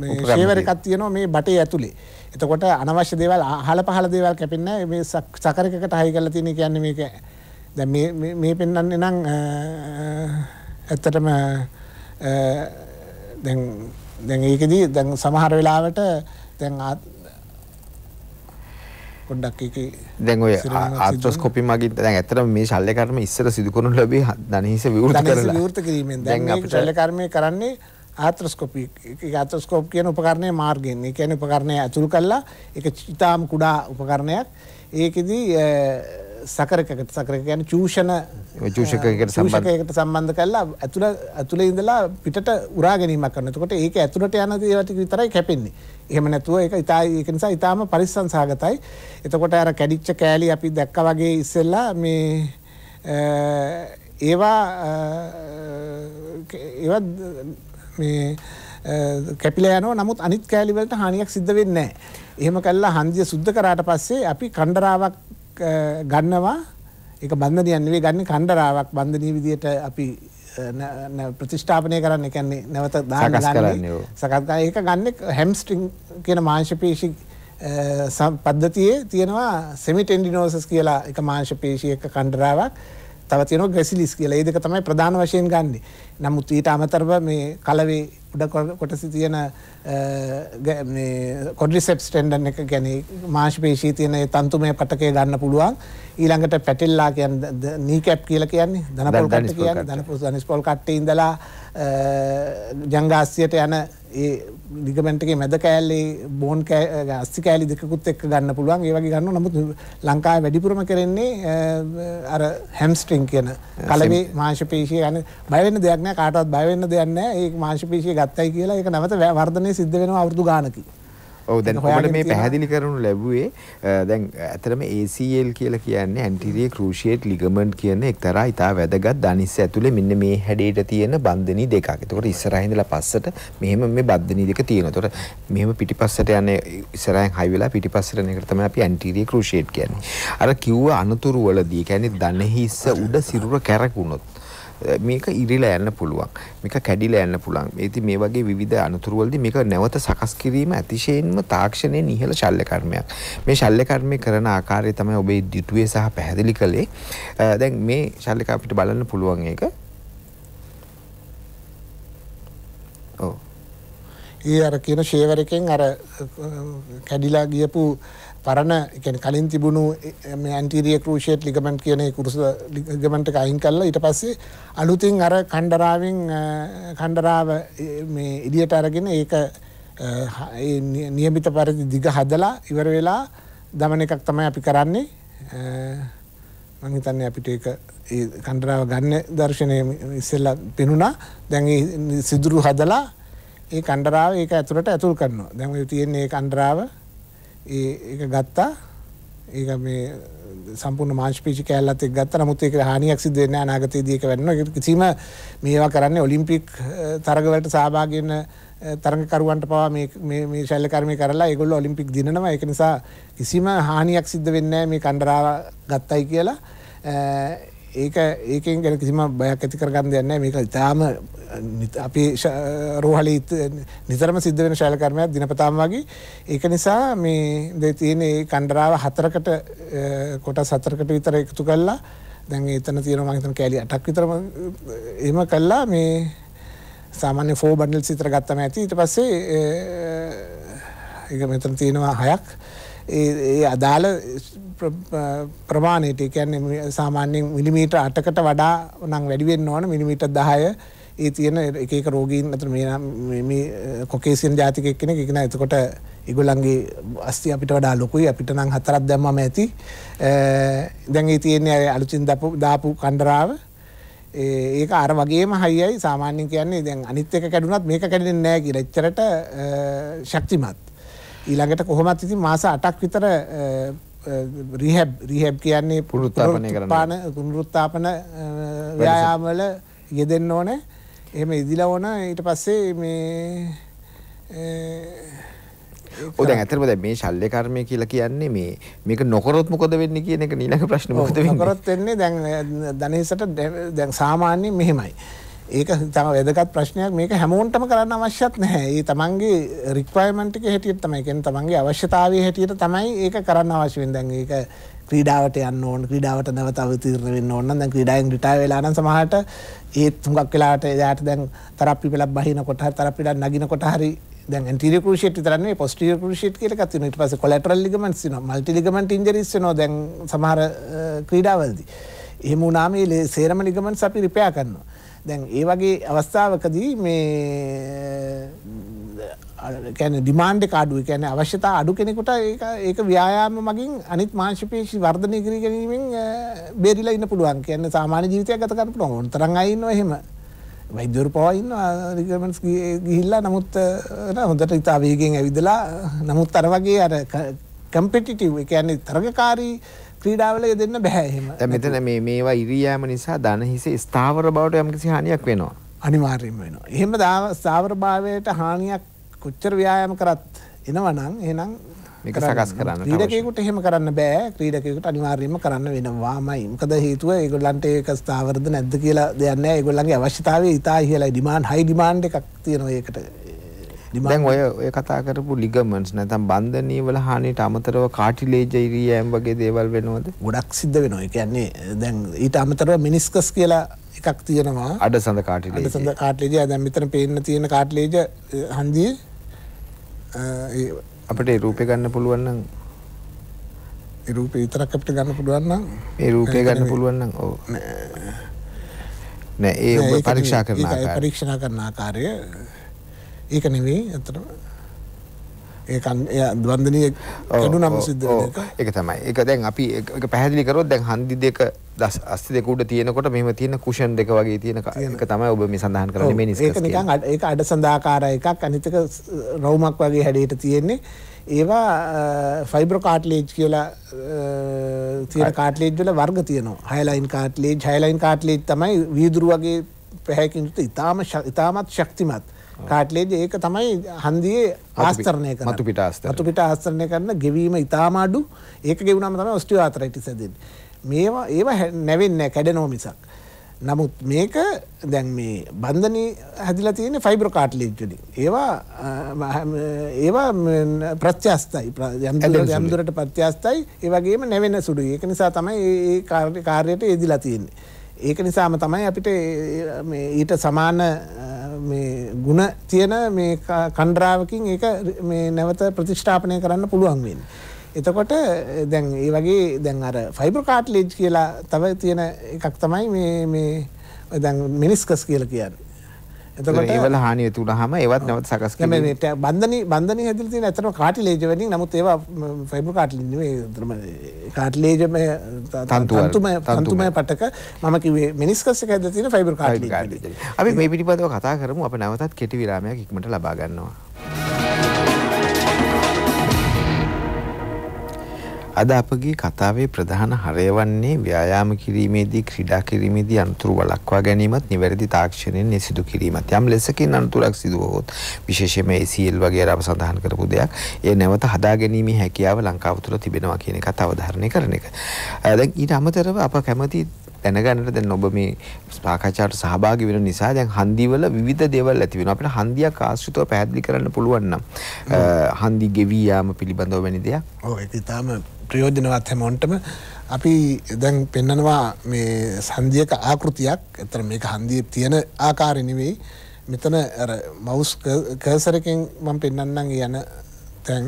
මේ ෂේවර් එකක් තියෙනවා මේ බටේ ඇතුලේ එතකොට අනවශ්‍ය දේවල් අහල පහල දේවල් කැපෙන්නේ මේ සකරකකට හයි කරලා තියෙන කියන්නේ මේක දැන් මේ මේ පෙන්වන්නේ නම් ඇත්තටම දැන් දැන් ඒකදී දැන් සමහර වෙලාවට දැන් පොඩ්ඩක් එක දැන් ඔය ආත්‍රොස්කෝපි මගින් දැන් ඇත්තටම මේ ශල්‍ය කර්ම ඉස්සර සිදු කරනු ලැබී ධනහිස විවෘත කරලා විවෘත කිරීමෙන් දැන් අපි ශල්‍ය කර්මය කරන්නේ ආත්‍රස්කොපි ආත්‍රස්කෝප් කියන උපකරණය මාර්ගයෙන් ඒ කියන්නේ උපකරණය ඇතුළු කළා ඒක ඉතාම කුඩා උපකරණයක් ඒකෙදී සකරකට සකරක ගැන චූෂණ චූෂකයකට සම්බන්ධයකට සම්බන්ධ කරලා ඇතුළ ඇතුළ ඉඳලා පිට උරා ගැනීමක් කරනකොට ඒක ඇතුළට යන දේවටික විතරයි කැපෙන්නේ එහෙම නැතුව ඒක ඉතා ඒක නිසා ඉතාම පරිස්සම් සහගතයි එතකොට අර කැඩිච්ච කෑලි අපි දැක්ක වගේ ඉස්සෙල්ලා මේ ඒවා ඒවා මේ කැපිලා යනවා නමුත් අනිත් කෑලිවලට හානියක් සිද්ධ වෙන්නේ නැහැ. එහෙම කළා හන්දිය සුද්ධ කරාට පස්සේ අපි කණ්ඩරාවක් ගන්නවා එක බන්ධනයක් නෙවෙයි ගන්න කණ්ඩරාවක් බන්ධනීය විදියට අපි ප්‍රතිෂ්ඨාපනය කරන්න කියන්නේ නැවත දාන ගන්න සකස් ඒක ගන්න හැම්ස්ට්‍රින් කියන මාංශ පේශි පද්ධතියේ තියෙනවා සෙමිටෙන්ඩිනෝසස් කියලා එක මාංශ පේශි එක කණ්ඩරාවක් තව තියෙනවා ග්‍රැසිලිස් කියලා. මේ දෙක තමයි ප්‍රධාන වශයෙන් ගන්න. නමුත් ඊට අමතරව මේ කලවේ උඩ කොටසේ තියෙන මේ කොඩ්රිසෙප්ස් ටෙන්ඩන් එක කියන්නේ මාංශ පේශී තියෙන ඒ තන්තුමය පටකය ගන්න පුළුවන්. ඊළඟට පැටෙල්ලා කියන්නේ නී කැප් කියලා කියන්නේ ධනපොල් කට්ට කියන්නේ ධනපොල් ධනස්පොල් කට්ටේ ඉඳලා ජංගාස්සියට යන ඒ ලිගමැන්ටගේ මැද කෑල්ලේ බෝන් අස්සි කෑලි දෙකුත් එක් ගන්න පුළුවන් ඒ වගේ ගන්න නමුත් ලංකාව වැඩිපුරම කරෙන්නේ අර හැම්ස්ට්‍රිං කියන කලවේ මාංශපේශය යන බයවෙන්න දෙයක්න කාටත් බයවෙන්න දෙයන්න ඒ මාංශපේශය ගත්තයි කියලා එක නැවත වර්ධනය සිද්ධ වෙන අවුරදු ගානකි ඔව් දැන් ඔයාලට මේ පැහැදිලි කරනු ලැබුවේ දැන් ඇත්තටම ACL කියලා කියන්නේ anterior cruciate ligament කියන එක්තරා ඉතා වැදගත් ධනිස්ස ඇතුලේ මෙන්න මේ හැඩයට තියෙන බන්ධනී දෙකක්. ඒතකොට ඉස්සරහින් ඉඳලා පස්සට මෙහෙම මේ බන්ධනී දෙක තියෙනවා. ඒතකොට මෙහෙම පිටිපස්සට යන ඉස්සරහින් හයි වෙලා පිටිපස්සට යන එක තමයි අපි anterior cruciate කියන්නේ. අර කිව්ව අනතුරු වලදී කියන්නේ ධනහිස්ස උඩ සිරුර කැරකුණොත් මේක ඉරිලා යන්න පුළුවන් මේක කැඩිලා යන්න පුළුවන් ඉතින් මේ වගේ විවිධ අනතුරුවලදී මේක නැවත සකස් කිරීම අතිශයින්ම තාක්ෂණයේ නිහල ශල්‍ය කර්මයක් මේ ශල්‍ය කර්මය කරන ආකාරය තමයි ඔබේ දිටුවේ සහ පැහැදිලි කළේ දැන් මේ ශල්‍ය අපිට බලන්න පුළුවන් ඒක ඔව් ඒ අර කියන ෂේවර් එකෙන් අර කැඩිලා ගියපු පරණ කලින් තිබුණු ඇන්ටිරිය කෘෂේට් ලිගමන්ට් කියන කුරුස ලිගමන්ට අයින් කල්ල ඉට පස්සේ අලුතින් අර කණ්ඩරාවෙන් කණ්ඩරාව ඉදියට අරගෙන ඒක නියමිත පරිදි දිග හදලා ඉවර වෙලා දමන එකක් තමයි අපි කරන්නේ මංහිතන්නේ අපිට එක කණ්ඩරාව ගන්න දර්ශනය ඉස්සෙල්ල පෙනුණා දැන් සිදුරු හදලා ඒ කණ්ඩරාව ඒක ඇතුළට ඇතුල් කරනවා දැම තියෙන්නේ ඒ කණ්ඩරාව ඒක ගත්තා ඒක මේ සම්පූර්ණ මාංශපීචි කෑල්ලත් එක්ක ගත්තා නමුත් ඒකට හානියක් සිදු වෙන්නේ නැහැ අනාගතයේදී ඒක වෙන්නවා ඒක කිසිම මේවා කරන්නේ ඔලිම්පික් තරග වලට සහභාගී වෙන තරගකරුවන්ට පවා මේ මේ මේ ශල්‍යකර්මී කරලා ඒගොල්ලෝ ඔලිම්පික් දිනනවා ඒක නිසා කිසිම හානියක් සිද්ධ වෙන්නේ නැහැ මේ කණ්ඩායම ගත්තයි කියලා ඒක ඒකෙන් ගැන කිසිම බයක් ඇති කරගන්න දෙන්න මේක ඉතාම අපි රෝහලි නිතරම සිද්ධ වෙන ශාල කර්මයක් දිනපතාම වගේ ඒක නිසා මේ දෙ තියෙන ඒ කණ්ඩරාව හතරකට කොට සතරකට විතර එකතු කල්ලා දැන් එතන තියෙන මහිතන කෑලි අටක් විතරම එම කල්ලා මේ සාමාන්‍ය ෆෝ බඩල් සිතර ගත්තම ඇති ඊට පස්සේ එක මෙතන තියෙනවා හයක් ඒ අදාළ ප්‍රමාණයට කියන්නේ සාමාන්‍යයෙන් මිලිමීට අටකට වඩා නම් වැඩිවෙන්න ඕන මිලිමීට දහය ඒ තියෙන එකක රෝගීන් අතර මේ කොකේසින් ජාතිකයක් කෙන එකෙන එතකොට ඉගුලන්ගේ අස්ති අපිට වඩා ලොකුයි අපිට නම් හතරක් දැම්මම ඇති දැන් ඒ තියෙන්නේ අලුචින් දපු දාපු කණ්ඩරාව ඒක අර වගේම හයියයි සාමාන්‍යයෙන් කියන්නේ දැන් අනිත් එක කැඩුනත් මේක කැඩෙන්නේ නැහැ කියලා එච්චරට ශක්තිමත් ඊළඟට කොහොමත් ඉතින් මාස 8ක් විතර රිහැබ් රිහැබ් කියන්නේ පුනරුත්ථාපනය කරන පාන පුනරුත්ථාපන ව්‍යායාම වල යෙදෙන්න ඕනේ. එහෙම ඉදිලා ඕන ඊට පස්සේ මේ ඔය දැන් ඇත්තටම දැන් මේ ශල්්‍ය කර්මය කියලා කියන්නේ මේ මේක නොකරොත් මොකද වෙන්නේ කියන එක ඊළඟ ප්‍රශ්නේ මොකද වෙන්නේ? නොකරොත් වෙන්නේ දැන් ධනේශට දැන් සාමාන්‍යයෙන් මෙහෙමයි. ඒක තම වැදගත් ප්‍රශ්නයක් මේක හැමෝන්ටම කරන්න අවශ්‍යත් නැහැ ඒ තමන්ගේ රික්වයමන්ටික හැටියට තමයි කෙන තමන්ගේ අවශ්‍යතාවය හැටියට තමයි ඒක කරන්න අවශ්‍යෙන් දැන් ඒක ක්‍රීඩාවට යන්න ඕන ක්‍රීඩාවට නැවත අවතීරණ වෙන්න ඕන දැන් ක්‍රීඩාවෙන් රිටයර් වෙලා නම් සමහරට ඒත් හුඟක් වෙලාවට එයාට දැන් තරප්පි පෙළක් බහිනකොට හරි තරප්පි පෙළක් නගිනකොට හරි දැන් ඇන්ටීරියර් ක්‍රූෂියට් විතරක් නෙවෙයි පොස්ටීරියර් ක්‍රූෂියට් කියලා එකක් තියෙනවා ඊට පස්සේ කොලැටරල් ලිගමන්ට්ස් වෙනවා මල්ටි ලිගමන්ට් ඉන්ජරිස් වෙනවා දැන් සමහර ක්‍රීඩාවලදී එහෙම වුණාම මේ සේරම ලිගමන්ට්ස් අපි රිපෙයා කරනවා දැන් ඒ වගේ අවස්ථාවකදී මේ කැන ඩිමාන්ඩ කාඩුව කැන අවශ්‍යතා අඩු කෙනෙකුට ඒක ව්‍යයාම මගින් අනිත් මාංශපේෂි වර්ධනය කර ගැනීමෙන් බේරිලා ඉන්න පුළුවන් කියන්න සාමාන්‍ය ජීවිතය ගතකරන පුළුවන් ඔොන්තරන් අයින්න එහෙම වෛද්‍යවර පවයින්න රිකමෙන්ස් ගිහිල්ලා නමුත් හොඳට ඉතා වේගෙන් ඇවිදලා නමුත් අර වගේ අර කම්පිටිටව් එකන්නේ තරගකාරී ක්‍රීඩාවල යෙදෙන්න බෑ එහෙම. දැන් මෙතන මේ මේවා ඉරියෑම නිසා ධන හිසේ ස්ථාවර බවට යම්කිසි හානියක් වෙනවා. අනිවාර්යයෙන්ම වෙනවා. එහෙම ස්ථාවර භාවයට හානියක් කොච්චර ව්‍යායාම කරත් එනවනම් එහෙනම් මේක සකස් කරන්න. ක්‍රීඩකයෙකුට එහෙම කරන්න බෑ. ක්‍රීඩකයෙකුට අනිවාර්යයෙන්ම කරන්න වෙනවාමයි. මොකද හේතුව ඒගොල්ලන්ට ඒක ස්ථාවරද නැද්ද කියලා දෙයක් නෑ. ඒගොල්ලන්ගේ අවශ්‍යතාවය ඉතා ඉහළයි. ඩිමාන්ඩ් හයි ඩිමාන්ඩ් එකක් තියෙනවා ඒකට. දැන් ඔය ඔය කතා කරපු ලිගමන්ට්ස් නැත්නම් බන්ධනීය වල හානියට අමතරව කාටිලේජ් ඉරියෑම් වගේ දේවල් වෙනවද? ගොඩක් සිද්ධ වෙනවා. ඒ කියන්නේ දැන් ඊට අමතරව මිනිස්කස් කියලා එකක් තියෙනවා. අඩසඳ කාටිලේජ්. අඩසඳ කාටිලේජ්. දැන් මෙතන පේන්න තියෙන කාටිලේජ් හන්දියේ අපට රූපය ගන්න පුළුවන් නම් ඒ රූපේ විතරක් අපිට ගන්න පුළුවන් නම් ඒ රූපය ගන්න පුළුවන් නම් ඔව් නෑ ඒ ඔබ පරීක්ෂා කරන ආකාරය පරීක්ෂා කරන ආකාරය ඒක නෙවෙයි ඇත්තටම ඒ බන්ධනය කඩු නම් සිද්ධ එක තමයි එක දැන් අපි එක පැහැදිලි කරොත් දැන් හන්දි දෙක දස් අස්ති දෙකුට තියෙනකොට මෙම තියෙන කුෂන් දෙක වගේ තියෙන එක තමයි ඔබ මේ සඳහන් කරන්නේ මේ නිසාක නිකන් ඒක අඩ සඳාකාර එකක් අනිතක රවුමක් වගේ හැඩයට තියෙන්නේ ඒවා ෆයිබර් කාට්ලේජ් කියලා තියෙන කාට්ලේජ් වල වර්ග තියෙනවා හයලයින් කාට්ලේජ් හයලයින් කාට්ලේජ් තමයි වීදුරු වගේ පැහැයකින් යුත් ඉතාම ඉතාමත් ශක්තිමත් කාට්ලේජ් ඒක තමයි හන්දියේ ආස්තරණය කරන මතු පිට ආස්තරණය මතු පිට ආස්තරණය කරන ගෙවීම ඊටාම අඩු ඒක ගෙවුනම තමයි ඔස්ටියාතරයිටිස් හැදෙන්නේ මේවා ඒවා නැවෙන්නේ කැඩෙනව මිසක් නමුත් මේක දැන් මේ බන්ධනී හැදිලා තියෙන ෆයිබර් කාට්ලේජ් වලින් ඒවා ඒවා ප්‍රත්‍යස්තයි යම් දුරට ප්‍රත්‍යස්තයි ඒ වගේම නැවෙන සුළුයි ඒක නිසා තමයි මේ කාර්යයට යෙදිලා තියෙන්නේ ඒක නිසාම තමයි අපිට ඊට සමාන ගුණ තියෙන මේ කණ්ඩරාවකින් ඒක නැවත ප්‍රතිෂ්ඨාපනය කරන්න පුළුවන් වෙන්. එතකොට දැන් ඒ වගේ දැන් අර ෆයිබර් කාට්ලේජ් කියලා තව තියෙන එකක් තමයි මේ දැන් මිනිස්කස් කියල කියන්න එතකොට ඒවල හානිය තුනහම ඒවත් නැවත සකස් කරනවා. මේ බන්ධනි බන්ධනි හැදිලා තියෙන ඇත්තටම කාටිලේජ් වලින් නමුත් ඒවා ෆයිබර් කාටිලේජ් නෙවෙයි කාටිලේජ් මේ තන්තුමය තන්තුමය පටක මම කිව්වේ මෙනිස්කස් එක ඇතුළේ තියෙන ෆයිබර් කාටිලේජ්. අපි මේ පිටිපදව කතා කරමු අප නැවතත් කෙටි විරාමයක් ඉක්මනට ලබා ගන්නවා. අද අපගේ කතාවේ ප්‍රධාන හරය වන්නේ ව්‍යායාම කිරීමේදී ක්‍රීඩා කිරීමේදී අනතුරු වළක්වා ගැනීමත් නිවැරදි තාක්ෂණයෙන් නිසිදු කිරීමත් යම් ලෙසකින් අනතුරක් සිදු වුවහොත් විශේෂයෙන්ම ACL වගේ අර අප සඳහන් කරපු දෙයක් ඒ නැවත හදා ගැනීමේ හැකියාව ලංකාව තුළ තිබෙනවා කියන එක අවධාරණය කරන එක. දැන් ඊට අමතරව අප කැමති දැනගන්නට දැන් ඔබ මේ සාකච්ඡාවට සහභාගී වෙන නිසා දැන් හන්දිවල විවිධ දේවල් ඇති වෙනවා. අපිට හන්දියක් ආශ්‍රිතව පැහැදිලි කරන්න පුළුවන් නම් හන්දි ගෙවි යාම පිළිබඳව වැනි දෙයක්. ඔව් ඒක ඊටාම ප්‍රයෝජනවත් හැමෝන්ටම අපි දැන් පෙන්නනවා මේ හන්දියක ආකෘතියක්. එතන මේක හන්දියේ තියෙන ආකාරය නෙවෙයි. මෙතන අර මවුස් කර්සර් එකෙන් මම පෙන්වන්නම් යන තැන්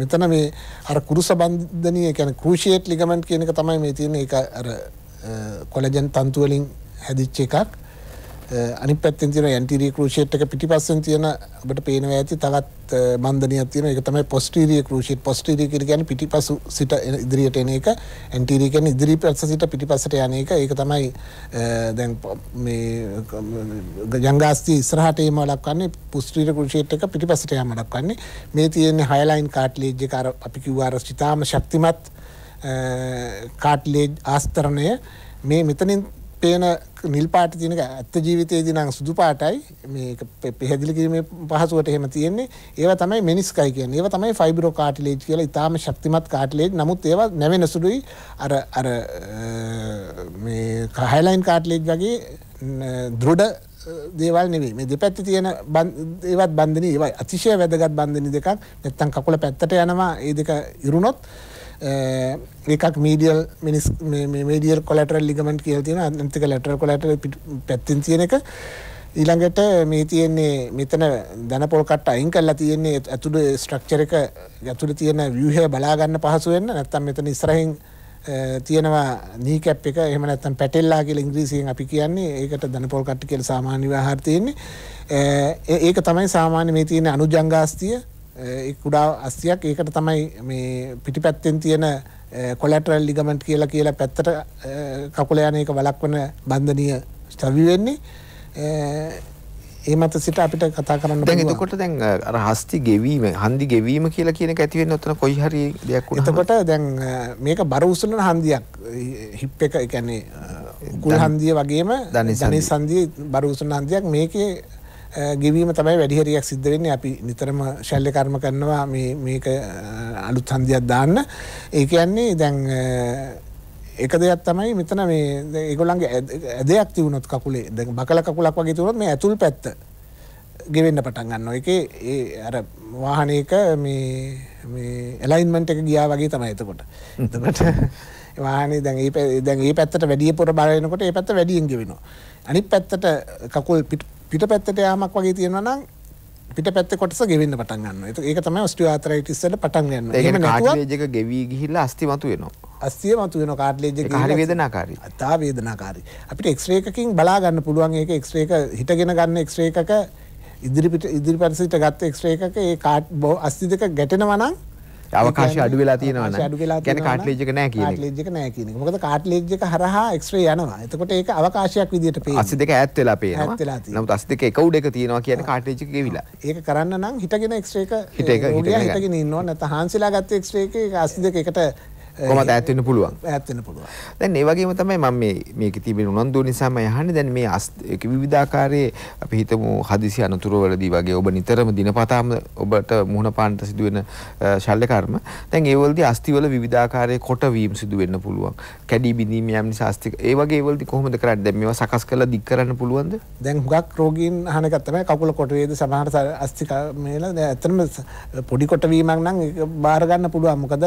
මෙතන මේ අර කුරුස බන්ධනය කියන ක්‍රෂේට් ලිගමන්ට් කියන එක තමයි මේ තියෙන එක අර කොලජන් තන්තුවලින් හැදිච්ච එකක් අනි පැත්තින් තින ඇන්ටිරී කෘෂේට් එක පිටිපස්සෙන් තියෙන ඔබට පේනව ඇති තවත් මන්දනය තියෙන එක තමයි පොස්ටීරිය කෘෂිත් පොස්ටීරිය කිර ගැන පිටිපසු සිට ඉදිරියට එන එක ඇන්ටිරී ගැන ඉදිරි පැත්ස සිට පිටිපසට යන එක ඒක තමයි දැන් ජංගාස්ති ඉස්රහට ඒම ලක්වන්නේ පුස්ටීර කෘෂේට් එක පිටිපසට යාම ලක්වන්නේ මේ තියෙන්නේ හයලයින් කාට්ලේජ් එක අර අපි කිව්වා අර ඉතාම ශක්තිමත් කාට්ලේජ් ආස්තරණය මේ මෙතනින් පේන නිල් පාට තියනක ඇත්ත ජීවිතයේදී නම් සුදු පාටයි මේක පැහැදිලි කිරීමේ පහසුවට එහෙම තියෙන්නේ ඒවා තමයි මෙනිස්කයි කියන්නේ ඒවා තමයි ෆයිබ්‍රෝ කාටිලේජ් කියලා ඊටාම ශක්තිමත් කාටිලේජ් නමුත් ඒවා නැවෙන සුළුයි අර අර මේ හයිලයින් කාටිලේජ් වගේ දෘඩ දේවල් නෙවෙයි මේ දෙපැත්ත තියෙන ඒවත් බන්ධනී ඒවයි අතිශය වැදගත් බන්ධනි දෙකක් නැත්තම් කකුල පැත්තට යනවා ඒ දෙක ඉරුණොත් එකක් මීඩියල් මිනිස් මේඩියර් කොලටරල් ලිගමට කියල තියෙන අන්තික ලැටර කොලට පැත්තින් තියෙන එක ඊළඟට මේ තියෙන්නේ මෙතන දැන පොල්කට අයින් කල්ලා තියෙන්නේ ඇතුළු ස්ට්‍රක්චර එක ගැතුළ තියෙන වියහය බලාගන්න පහසුවෙන්න්න නැත්තම් මෙතන ඉස්රහින් තියෙනවා නීකැප් එක එහම නැත්තම් පැටෙල්ලා කියල ඉංග්‍රීසියෙන් අපි කියන්නේ ඒකට දැනපොල් කට්ට කියල සාමාන්‍ය වාහාර තියෙන්නේ ඒක තමයි සාමාන්‍ය මේ තියෙන අනුජංගාස්තිය කුඩා අස්සියක් ඒකට තමයි මේ පිටිපැත්තෙන් තියෙන කොලටරල් ලිගමන්ට් කියලා කියලා පැත්තට කකුල යන එක වළක්වන බන්ධනීය ස්ටවි වෙන්නේ ඒ මත සිට අපිට කතා කරන්න දැන් එතකොට දැන් අර හස්ති ගෙවීම හන්දි ගෙවීම කියලා කියන එක ඇති වෙන්නේ ඔතන කොයි හරි දෙයක් වුණා එතකොට දැන් මේක බර උසලන හන්දියක් හිප් එක ඒ කියන්නේ කුල් හන්දිය වගේම ධනේ සංදිය බර උසලන හන්දියක් මේකේ ගෙවීම තමයි වැඩිහරියක් සිද්ධ වෙන්නේ අපි නිතරම ශල්්‍ය කර්ම කරනවා මේ මේක අලුත් හන්දියක් දාන්න ඒ කියන්නේ දැන් එක දෙයක් තමයි මෙතන මේ ඒගොල්ලන්ගේ ඇදයක් තිවුණොත් කකුලේ දැන් බකල කකුලක් වගේ තිබුණොත් මේ ඇතුල් පැත්ත ගෙවෙන්න පටන් ගන්නවා. ඒකේ ඒ අර වාහනයක මේ මේ ඇලයින්මන්ට් එක ගියා වගේ තමයි එතකොට. එතකොට වාහනේ දැන් ඒ දැන් ඒ පැත්තට වැඩිය පොර බලනකොට ඒ පැත්ත වැඩියෙන් ගෙවෙනවා. අනිත් පැත්තට කකුල් පිටපැත්තට යාමක් වගේ තියෙනවා නම් පිටපැත්ත කොටස ගෙවෙන්න පටන් ගන්න. ඒක තමයි ඔස්ටියාතරයිටිස් වල පටන් ගන්න. ඒ කියන්නේ කාටිලේජ් එක ගෙවි ගිහිල්ලා අස්ථි මතු වෙනවා. අස්ථිය මතු වෙනවා කාටිලේජ් එක ගිහිල්ලා. හරි වේදනාකාරී. අතා වේදනාකාරී. අපිට එක්ස්රේ එකකින් බලා ගන්න පුළුවන් ඒක එක්ස්රේ එක හිටගෙන ගන්න එක්ස්රේ එකක ඉදිරි පිට ඉදිරි පැරසිට ගත්ත එක්ස්රේ එකක ඒ කාට් අස්ථි දෙක ගැටෙනවා නම් අවකාශය අඩු වෙලා තියෙනවා නේද? අඩු වෙලා තියෙනවා. කියන්නේ කාට්ලේජ් එක නැහැ කියන එක. කාට්ලේජ් එක නැහැ කියන එක. මොකද කාට්ලේජ් එක හරහා එක්ස්රේ යනවා. එතකොට ඒක අවකාශයක් විදියට පේනවා. 82 ඈත් වෙලා පේනවා. නමුත් 82 එක උඩ එක තියෙනවා කියන්නේ කාට්ලේජ් එක ගෙවිලා. ඒක කරන්න නම් හිටගෙන එක්ස්රේ එක හිටගෙන ඉන්නවා නැත්නම් හාන්සිලා ගත්ත එක්ස්රේ එකේ 82 එකට කොමත් ඇත්වෙන්න පුළුවන් ඇත්වෙන්න පුළුවන් දැන් ඒ වගේම තමයි මම මේ මේක තිබෙන උනන්දු නිසාම යහන්නේ දැන් මේ විවිධාකාරයේ අපි හිතමු හදිසි අනතුරුවලදී වගේ ඔබ නිතරම දිනපතාම ඔබට මුහුණ පාන්න සිදුවෙන ශල්්‍ය කර්ම දැන් ඒවලදී අස්තිවල විවිධාකාරයේ කොටවීම් සිදු වෙන්න පුළුවන් කැඩී බිඳීම යම් නිසා අස්ති ඒ වගේ ඒවලදී කොහොමද කරන්නේ දැන් මේවා සකස් කරලා දික් කරන්න පුළුවන්ද දැන් හුඟක් රෝගීන් අහන එකක් තමයි කකුල කොට වේද සමහර අස්තික මේලා දැන් ඇත්තටම පොඩි කොටවීමක් නම් බාර ගන්න පුළුවන් මොකද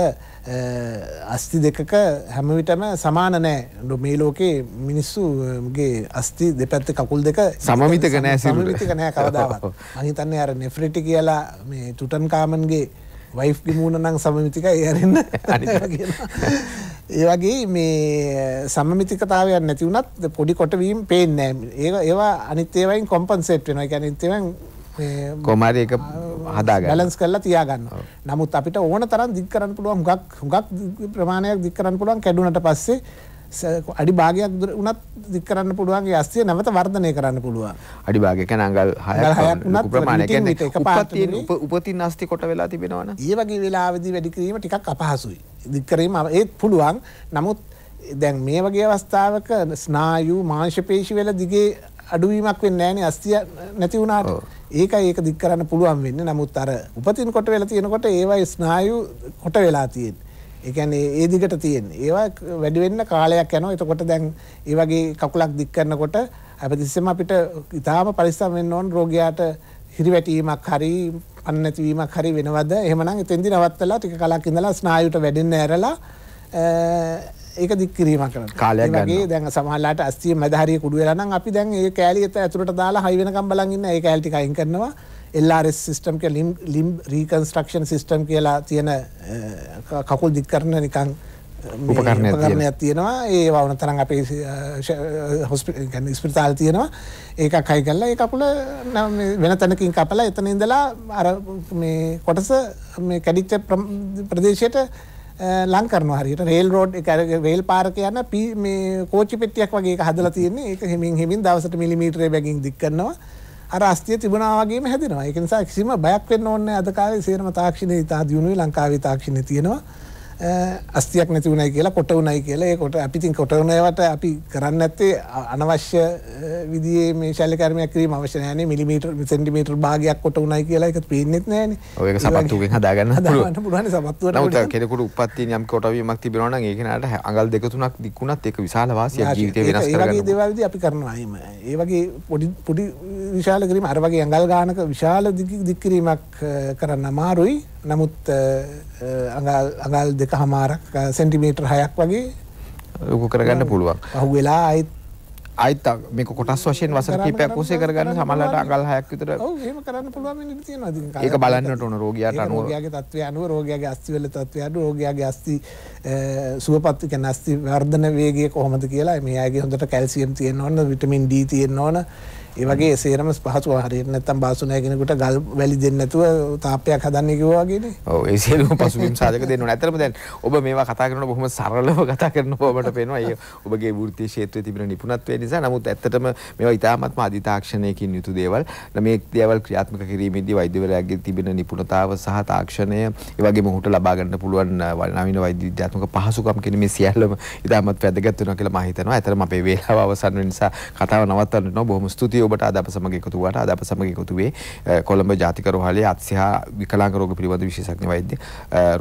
අස්ති දෙකක හැමවිටම සමාන නෑ මේ ලෝකේ මිනිස්සුගේ අස්ති දෙපැත්ත කකුල් දෙක සමවිතක නෑ සමවිතක නෑ කවදාවත් අහිතන්නේ අර නෙෆ්‍රිටි කියලා මේ තුටන් කාමන්ගේ වයිෆ් ගිමුණ නම් සමමිතික යරන්න ඒ වගේ මේ සමමිතිකතාවයක් නැතිවුණත් පොඩි කොටවීම් පේනෑ ඒ ඒවා අනිත්තේවයින් කොම්පන්සේට් වෙන එක අනිත්තවන් කොමර එක හදාග ලස් කරලා තියාගන්න නමුත් අපිට ඕන තරම් දික් කරන්න පුළුවන් හුඟක් හුඟක් ප්‍රමාණයක් දික් කරන්න පුළුවන් කැඩුනට පස්සේ අඩි භාගයක් වනත් දික් කරන්න පුළුවන්ගේ අස්සේ නැවත වර්ධනය කරන්න පුළුවන් අඩි භාගක නඟල් හය ප්‍රමාණය උපතින් අස්ති කොට වෙලා තිබෙනවන ඒ වගේ වෙලාවිදි වැඩිකිරීම ටිකක් අපහසුයි දික්කරීම ඒත් පුළුවන් නමුත් දැන් මේ වගේ අවස්ථාවක ස්නායු මාංශපේශි වෙල දිගේ අඩුවීමක් වෙන්නේ නැහනේ අස්තිය නැති වුණාට. ඒකයි ඒක දික් කරන්න පුළුවන් වෙන්නේ. නමුත් අර උපතින් කොට වෙලා තියෙනකොට ඒවයි ස්නායු කොට වෙලා තියෙන්නේ. ඒ කියන්නේ ඒ දිගට තියෙන්නේ. ඒවා වැඩි වෙන්න කාලයක් යනවා. එතකොට දැන් ඒ වගේ කකුලක් දික් කරනකොට අපතිස්සෙම අපිට ඉතාලම පරිස්සම් වෙන්න ඕන රෝගියාට හිරිවැටීමක් හරි අන්න නැතිවීමක් හරි වෙනවද? එහෙමනම් එතෙන්දි නවත්තලා ටික කලක් ඉඳලා ස්නායුට වැඩෙන්න ඇරලා ඒක දික්කිරීම කරන කාලයගේ දැන් සමහලට අස්තිය මදහරිය කුඩුවලනම් අපි දැන් ඒ කෑලියත ඇතුරට දාලා හයිවෙනකම් බලගන්න ඒ ඇල්ටි අයින් කරනවා එල්ලාරෙස් සිිස්ටම් ලිම් ලිම් රීකන්ස්ට්‍රක්ෂන් සිිස්ටම් කියලා තියෙන කකුල් දික්කරන නිකං උපකරණයක් තියෙනවා ඒ වන තරන් අපේ හොස්පිගැන ස්පිතාල් තියෙනවා ඒක කයි කල්ලා ඒ කකුල වෙන තැනකින් කපලා එතන ඉඳලා අර කොටස කැඩිච්ච ප්‍රදේශයට ලං කරන හරිට රේල් රෝඩ් රේල් පාරක යන කෝචි පෙටියක් වගේ හදල තියන්නේ එක හෙමින් හෙමින් දවසට මිලිමීටරේ බැගින් දික්කන්නවා අර අස්තිය තිබුණාවගේ හැදෙනවා එකනිසා කිසිම බයක් වෙන්න ඕන්න අදකාල සේරම තාක්ෂණය ඉතා දියුණුවේ ලංකාව තාක්ෂණ තියෙනවා අස්තියක් නැති වුණයි කියලා කොට වුණයි කියලා ඒ කොට අපිතින් කොට වුණේවට අපි කරන්න ඇත්තේ අනවශ්‍ය විදිහේ මේ ශල්‍ය කර්මයක් කිරීම අවශ්‍ය නැහැ නේ මිලිමීටර් සෙන්ටිමීටර් භාගයක් කොට වුණයි කියලා ඒක පේන්නේත් නැහැ නේ. ඔය ඒක සපත්තුකින් හදාගන්න පුළුවන්. පුළුවන් සපත්තුවට. නමුත් කෙනෙකුට උප්පත්තියෙන් යම් කොටවීමක් තිබෙනවා නම් ඒ කෙනාට අඟල් දෙක තුනක් දික්ුණත් ඒක විශාල වාසියක් ජීවිතේ වෙනස් කරගන්න. ඒ වගේ දේවල්දී අපි කරනවා එහෙම. ඒ වගේ පොඩි පොඩි විශාල කිරීම අර වගේ අඟල් ගානක විශාල දික් කිරීමක් කරන්න අමාරුයි. නමුත් අඟල් දෙක හමාරක් සෙන්ටිමීටර් හයක් වගේ යොකු කරගන්න පුළුවන් හු වෙලා අයිත් අයිත් මේක කොටස් වශයෙන් වසර කීපයක් ඔස්සේ කරගන්න සමහරවිට අඟල් 6ක් විතර ඔව් එහෙම කරන්න පුළුවන් වෙන්න තියෙනවා ඉතින් ඒක බලන්නට ඕන රෝගියාට අනුව රෝගියාගේ තත්ත්වය අනුව රෝගියාගේ අස්තිවල තත්ත්වය අනුව රෝගියාගේ අස්ති සුවපත් කියන්නේ අස්ති වර්ධන වේගය කොහොමද කියලා මේ අයගේ හොඳට කැල්සියම් තියෙන්න ඕන විටමින් D තියෙන්න ඕන ඒ වගේ සේරම පහසුව හරියට නැත්තම් බාසු නැහැ කෙනෙකුට ගල් වැලි දෙන්නේ නැතුව තාපයක් හදන්නේ කිව්වා වගේනේ. ඔව් ඒ සියලුම පසුබිම් සාධක දෙන්න ඕනේ. ඇත්තටම දැන් ඔබ මේවා කතා කරනකොට බොහොම සරලව කතා කරන බව මට පේනවා. ඒ ඔබගේ වෘත්තීය ක්ෂේත්‍රයේ තිබෙන නිපුණත්වය නිසා නිසා නමුත් ඇත්තටම මේවා ඉතාමත්ම අධිතාක්ෂණයකින් යුතු දේවල්. මේ දේවල් ක්‍රියාත්මක කිරීමේදී වෛද්‍යවරයාගේ තිබෙන නිපුණතාව සහ තාක්ෂණය, ඒ වගේම ඔහුට ලබා ගන්න පුළුවන් නවීන වෛද්‍ය විද්‍යාත්මක පහසුකම් කියන මේ සියල්ලම ඉතාමත් වැදගත් වෙනවා කියලා මම හිතනවා. ඇත්තටම අපේ වේලාව අවසන් වෙන නිසා කතාව නවත්තන්න වෙනවා. බොහොම ස්තුතියි ඔබට අද අප සමග එකතු වුණාට. අද අප සමග එකතු වෙේ කොළඹ ජාතික රෝහලේ අත්සිහා විකලාංග රෝග පිළිබඳ විශේෂඥ වෛද්‍ය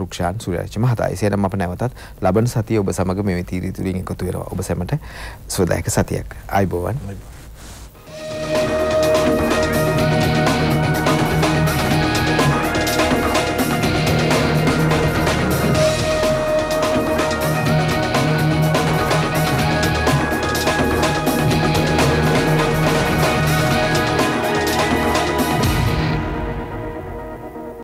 රුක්ෂාන් සූර්යාරච්චි මහතා. එසේනම් අප නැවතත් ලබන සතිය ඔබ සමග මේ තීරීතුලින් එකතු වෙනවා. ඔබ සැමට සුවදායක සතියක්. ආයිබෝවන්. ආයිබෝවන්.